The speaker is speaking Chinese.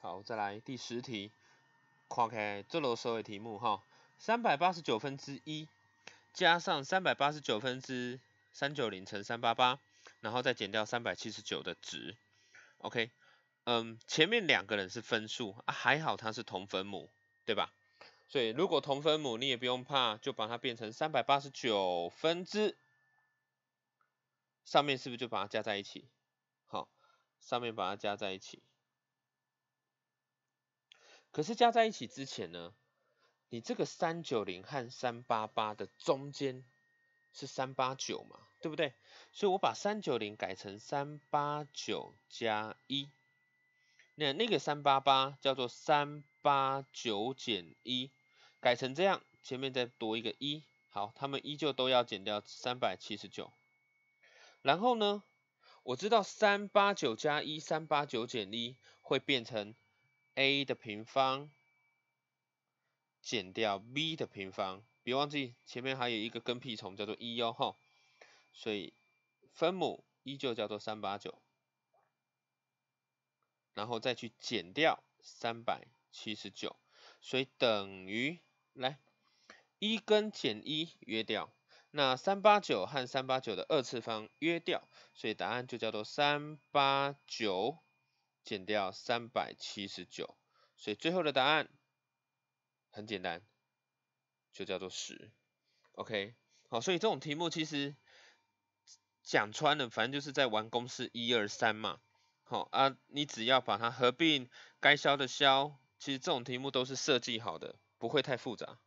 好，再来第十题，看起这做啰嗦的题目哈。三百八十九分之一加上三百八十九分之三九零乘三八八，然后再减掉三百七十九的值。OK，嗯，前面两个人是分数，啊，还好它是同分母，对吧？所以如果同分母，你也不用怕，就把它变成三百八十九分之，上面是不是就把它加在一起？好，上面把它加在一起。可是加在一起之前呢，你这个三九零和三八八的中间是三八九嘛，对不对？所以我把三九零改成三八九加一，那那个三八八叫做三八九减一，改成这样，前面再多一个一，好，他们依旧都要减掉三百七十九，然后呢，我知道三八九加一、三八九减一会变成。a 的平方减掉 b 的平方，别忘记前面还有一个跟屁虫叫做一哟哈，所以分母依旧叫做三八九，然后再去减掉三百七十九，所以等于来一跟减一约掉，那三八九和三八九的二次方约掉，所以答案就叫做三八九。减掉三百七十九，所以最后的答案很简单，就叫做十。OK，好，所以这种题目其实讲穿了，反正就是在玩公式一二三嘛。好啊，你只要把它合并，该消的消。其实这种题目都是设计好的，不会太复杂。